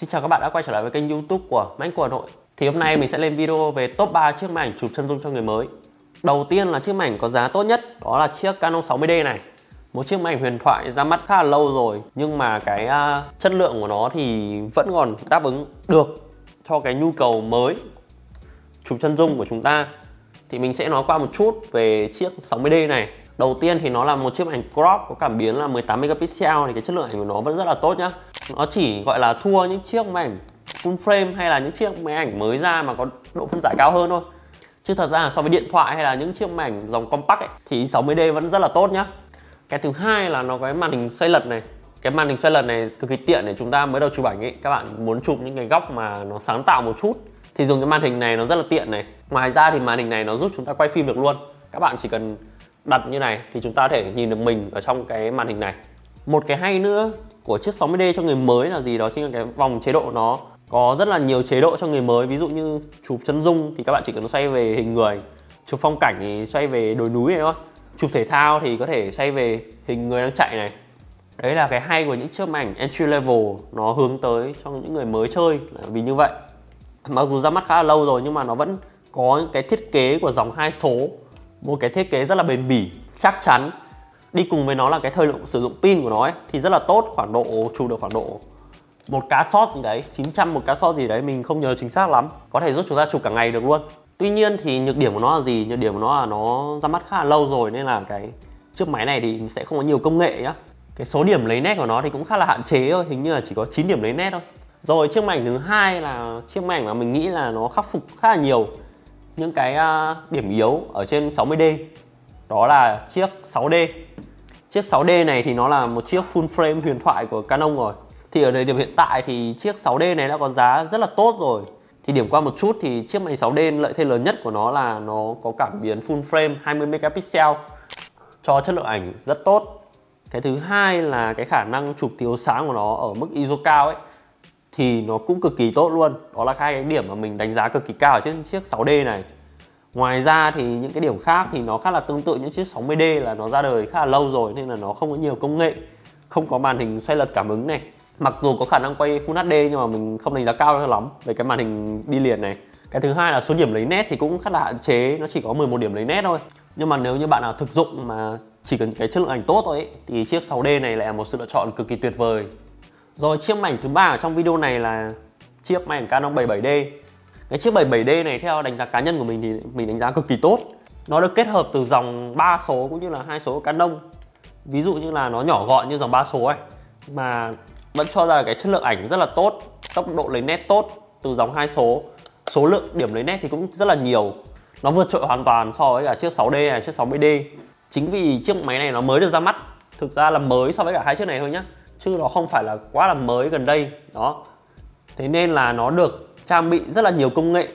Xin chào các bạn đã quay trở lại với kênh youtube của Mãnh của Hà Nội Thì hôm nay mình sẽ lên video về top 3 chiếc mảnh chụp chân dung cho người mới Đầu tiên là chiếc mảnh có giá tốt nhất đó là chiếc Canon 60D này Một chiếc mảnh huyền thoại ra mắt khá là lâu rồi Nhưng mà cái uh, chất lượng của nó thì vẫn còn đáp ứng được cho cái nhu cầu mới chụp chân dung của chúng ta Thì mình sẽ nói qua một chút về chiếc 60D này Đầu tiên thì nó là một chiếc máy ảnh crop có cảm biến là 18 megapixel thì cái chất lượng ảnh của nó vẫn rất là tốt nhá nó chỉ gọi là thua những chiếc máy ảnh full frame hay là những chiếc máy ảnh mới ra mà có độ phân giải cao hơn thôi chứ thật ra là so với điện thoại hay là những chiếc máy ảnh dòng compact ấy, thì 60D vẫn rất là tốt nhá cái thứ hai là nó cái màn hình xoay lật này cái màn hình xoay lật này cực kỳ tiện để chúng ta mới đầu chụp ảnh ấy các bạn muốn chụp những cái góc mà nó sáng tạo một chút thì dùng cái màn hình này nó rất là tiện này ngoài ra thì màn hình này nó giúp chúng ta quay phim được luôn các bạn chỉ cần đặt như này thì chúng ta có thể nhìn được mình ở trong cái màn hình này một cái hay nữa của chiếc 60D cho người mới là gì đó chính là cái vòng chế độ nó có rất là nhiều chế độ cho người mới ví dụ như chụp chân dung thì các bạn chỉ cần xoay về hình người chụp phong cảnh thì xoay về đồi núi này thôi chụp thể thao thì có thể xoay về hình người đang chạy này đấy là cái hay của những chiếc máy ảnh entry level nó hướng tới cho những người mới chơi là vì như vậy mặc dù ra mắt khá là lâu rồi nhưng mà nó vẫn có cái thiết kế của dòng hai số một cái thiết kế rất là bền bỉ chắc chắn đi cùng với nó là cái thời lượng sử dụng pin của nó ấy thì rất là tốt khoảng độ chụp được khoảng độ một cá sót gì đấy 900 một cá sót gì đấy mình không nhớ chính xác lắm có thể giúp chúng ta chụp cả ngày được luôn tuy nhiên thì nhược điểm của nó là gì nhược điểm của nó là nó ra mắt khá là lâu rồi nên là cái chiếc máy này thì sẽ không có nhiều công nghệ nhá cái số điểm lấy nét của nó thì cũng khá là hạn chế thôi hình như là chỉ có 9 điểm lấy nét thôi rồi chiếc mảnh thứ hai là chiếc mảnh mà mình nghĩ là nó khắc phục khá là nhiều những cái à, điểm yếu ở trên 60D đó là chiếc 6D chiếc 6D này thì nó là một chiếc full frame huyền thoại của Canon rồi thì ở thời điểm hiện tại thì chiếc 6D này đã có giá rất là tốt rồi thì điểm qua một chút thì chiếc máy 6D lợi thế lớn nhất của nó là nó có cảm biến full frame 20 megapixel cho chất lượng ảnh rất tốt cái thứ hai là cái khả năng chụp thiếu sáng của nó ở mức ISO cao ấy thì nó cũng cực kỳ tốt luôn đó là hai cái điểm mà mình đánh giá cực kỳ cao ở trên chiếc 6D này Ngoài ra thì những cái điểm khác thì nó khá là tương tự những chiếc 60D là nó ra đời khá là lâu rồi nên là nó không có nhiều công nghệ không có màn hình xoay lật cảm ứng này mặc dù có khả năng quay Full HD nhưng mà mình không đánh giá cao cho lắm về cái màn hình đi liền này cái thứ hai là số điểm lấy nét thì cũng khá là hạn chế nó chỉ có 11 điểm lấy nét thôi nhưng mà nếu như bạn nào thực dụng mà chỉ cần cái chất lượng ảnh tốt thôi ấy, thì chiếc 6D này lại là một sự lựa chọn cực kỳ tuyệt vời rồi chiếc ảnh thứ ba ở trong video này là chiếc máy ảnh Canon 77D cái chiếc 77D này theo đánh giá cá nhân của mình thì mình đánh giá cực kỳ tốt nó được kết hợp từ dòng 3 số cũng như là hai số của Canon ví dụ như là nó nhỏ gọn như dòng 3 số ấy mà vẫn cho ra cái chất lượng ảnh rất là tốt tốc độ lấy nét tốt từ dòng hai số số lượng điểm lấy nét thì cũng rất là nhiều nó vượt trội hoàn toàn so với cả chiếc 6D hay chiếc 60D chính vì chiếc máy này nó mới được ra mắt thực ra là mới so với cả hai chiếc này thôi nhá chứ nó không phải là quá là mới gần đây đó thế nên là nó được trang bị rất là nhiều công nghệ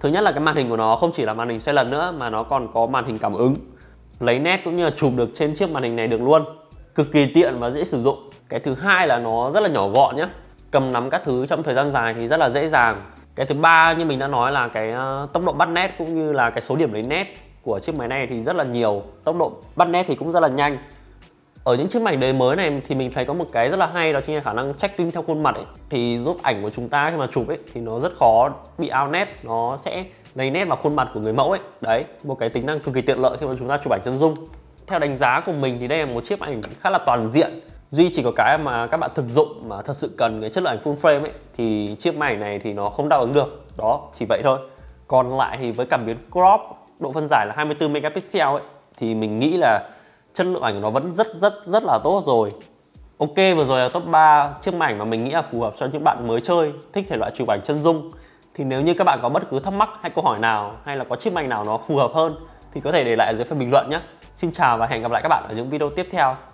thứ nhất là cái màn hình của nó không chỉ là màn hình xoay lần nữa mà nó còn có màn hình cảm ứng lấy nét cũng như là chụp được trên chiếc màn hình này được luôn cực kỳ tiện và dễ sử dụng cái thứ hai là nó rất là nhỏ gọn nhé cầm nắm các thứ trong thời gian dài thì rất là dễ dàng cái thứ ba như mình đã nói là cái ờ, tốc độ bắt nét cũng như là cái số điểm lấy nét của chiếc máy này thì rất là nhiều tốc độ bắt nét thì cũng rất là nhanh ở những chiếc mảnh đời mới này thì mình thấy có một cái rất là hay đó chính là khả năng tracking theo khuôn mặt ấy thì giúp ảnh của chúng ta khi mà chụp ấy thì nó rất khó bị out nét nó sẽ lấy nét vào khuôn mặt của người mẫu ấy đấy một cái tính năng cực kỳ tiện lợi khi mà chúng ta chụp ảnh chân dung theo đánh giá của mình thì đây là một chiếc ảnh khá là toàn diện duy chỉ có cái mà các bạn thực dụng mà thật sự cần cái chất lượng ảnh full frame ấy thì chiếc máy này thì nó không đáp ứng được đó chỉ vậy thôi còn lại thì với cảm biến crop độ phân giải là 24 megapixel ấy thì mình nghĩ là chất lượng ảnh của nó vẫn rất rất rất là tốt rồi Ok vừa rồi là top 3 chiếc máy ảnh mà mình nghĩ là phù hợp cho những bạn mới chơi thích thể loại chụp ảnh chân dung thì nếu như các bạn có bất cứ thắc mắc hay câu hỏi nào hay là có chiếc máy nào nó phù hợp hơn thì có thể để lại ở dưới phần bình luận nhé Xin chào và hẹn gặp lại các bạn ở những video tiếp theo